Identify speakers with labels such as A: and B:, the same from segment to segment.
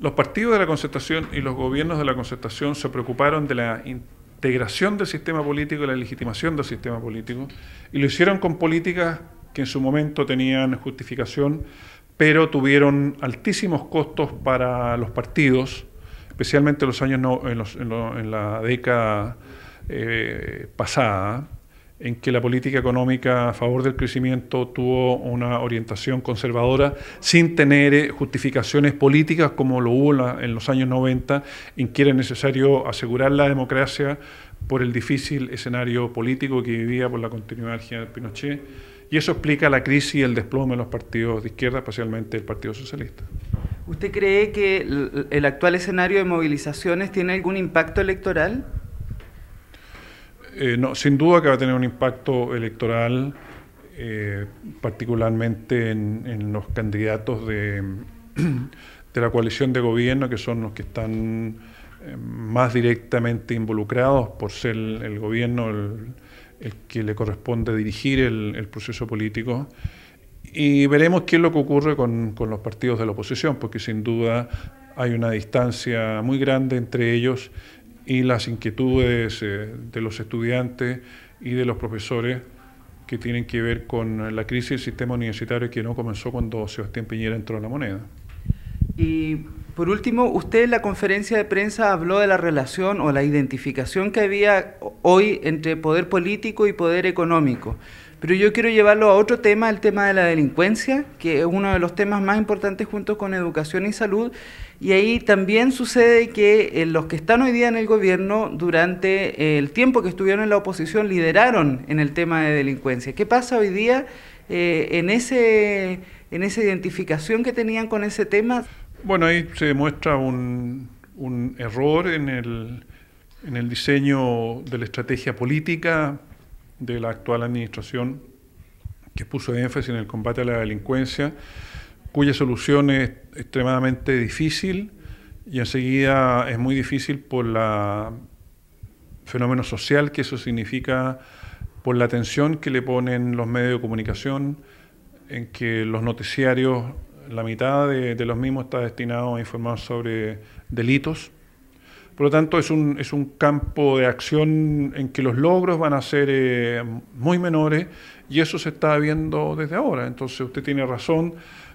A: Los partidos de la concertación y los gobiernos de la concertación se preocuparon de la integración del sistema político y la legitimación del sistema político y lo hicieron con políticas que en su momento tenían justificación, pero tuvieron altísimos costos para los partidos, especialmente en los años en, la década eh, pasada en que la política económica a favor del crecimiento tuvo una orientación conservadora sin tener eh, justificaciones políticas como lo hubo en los años 90, en que era necesario asegurar la democracia por el difícil escenario político que vivía por la continuidad de Pinochet. Y eso explica la crisis y el desplome de los partidos de izquierda, especialmente el Partido Socialista.
B: ¿Usted cree que el actual escenario de movilizaciones tiene algún impacto electoral?
A: Eh, no, sin duda que va a tener un impacto electoral, eh, particularmente en, los candidatos de, la coalición de gobierno, que son los que están eh, más directamente involucrados por ser el, gobierno el, que le corresponde dirigir el, proceso político. Y veremos qué es lo que ocurre con, con los partidos de la oposición, porque sin duda hay una distancia muy grande entre ellos y las inquietudes eh, de los estudiantes y de los profesores que tienen que ver con la crisis del sistema universitario que no comenzó cuando Sebastián Piñera entró en la moneda.
B: Y por último, usted en la conferencia de prensa habló de la relación o la identificación que había hoy entre poder político y poder económico. Pero yo quiero llevarlo a otro tema, el tema de la delincuencia, que es uno de los temas más importantes junto con educación y salud. Y ahí también sucede que eh, los que están hoy día en el gobierno, durante eh, el tiempo que estuvieron en la oposición, lideraron en el tema de delincuencia. ¿Qué pasa hoy día eh, en, ese, en esa identificación que tenían con ese tema?
A: Bueno, ahí se demuestra un, un error en el, en el diseño de la estrategia política de la actual administración que puso énfasis en el combate a la delincuencia, cuya solución es extremadamente difícil y enseguida es muy difícil por el fenómeno social que eso significa, por la atención que le ponen los medios de comunicación, en que los noticiarios, la mitad de, de los mismos está destinado a informar sobre delitos por lo tanto, es un, es un campo de acción en que los logros van a ser eh, muy menores y eso se está viendo desde ahora. Entonces, usted tiene razón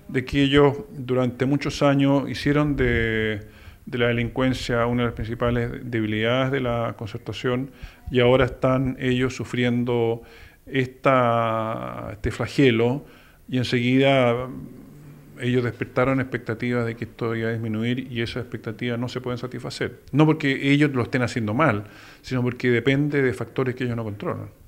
A: de que ellos durante muchos años hicieron de, la delincuencia una de las principales debilidades de la concertación y ahora están ellos sufriendo esta, este flagelo y enseguida ellos despertaron expectativas de que esto iba a disminuir y esas expectativas no se pueden satisfacer. No porque ellos lo estén haciendo mal,
B: sino porque depende de factores que ellos no controlan.